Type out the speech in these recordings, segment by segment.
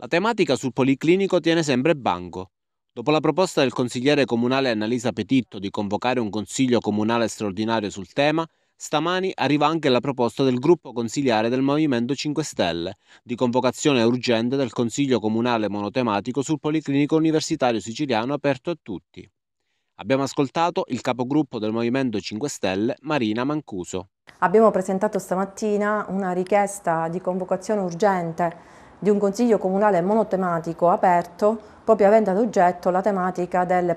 La tematica sul Policlinico tiene sempre banco. Dopo la proposta del consigliere comunale Annalisa Petitto di convocare un consiglio comunale straordinario sul tema, stamani arriva anche la proposta del gruppo consigliare del Movimento 5 Stelle di convocazione urgente del consiglio comunale monotematico sul Policlinico Universitario Siciliano aperto a tutti. Abbiamo ascoltato il capogruppo del Movimento 5 Stelle, Marina Mancuso. Abbiamo presentato stamattina una richiesta di convocazione urgente di un consiglio comunale monotematico aperto, proprio avendo ad oggetto la tematica del,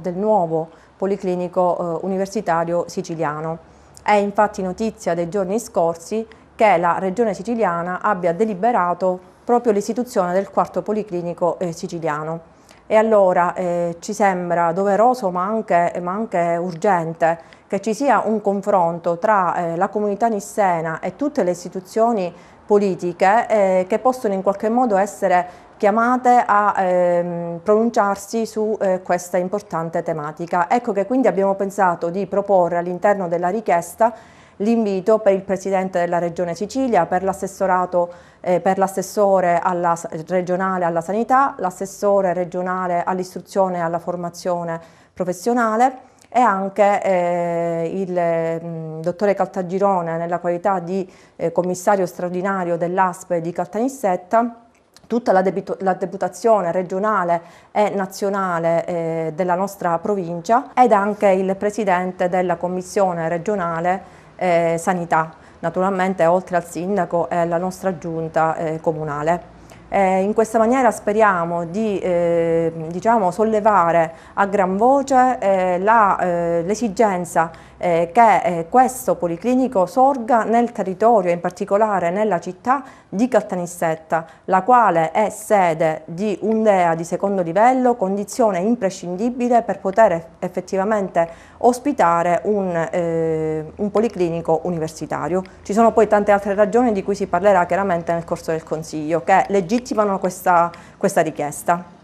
del nuovo policlinico eh, universitario siciliano. È infatti notizia dei giorni scorsi che la Regione siciliana abbia deliberato proprio l'istituzione del quarto policlinico eh, siciliano. E allora eh, ci sembra doveroso ma anche, ma anche, urgente che ci sia un confronto tra eh, la comunità nissena e tutte le istituzioni politiche eh, che possono in qualche modo essere chiamate a ehm, pronunciarsi su eh, questa importante tematica. Ecco che quindi abbiamo pensato di proporre all'interno della richiesta l'invito per il Presidente della Regione Sicilia, per l'assessorato eh, per l'assessore regionale alla sanità, l'assessore regionale all'istruzione e alla formazione professionale e anche eh, il mh, mm, dottore Caltagirone nella qualità di eh, commissario straordinario dell'ASPE di Caltanissetta tutta la, la, deputazione regionale e nazionale eh, della nostra provincia ed anche il presidente della commissione regionale eh, sanità, naturalmente oltre al sindaco e alla nostra giunta eh, comunale. Eh, in questa maniera speriamo di eh, diciamo, sollevare a gran voce eh, eh l'esigenza eh, che eh, questo policlinico sorga nel territorio, in particolare nella città di Caltanissetta, la quale è sede di un DEA di secondo livello, condizione imprescindibile per poter effettivamente ospitare un, un policlinico universitario. Ci sono poi tante altre ragioni di cui si parlerà chiaramente nel corso del Consiglio, che legittimamente legittimano questa, questa richiesta.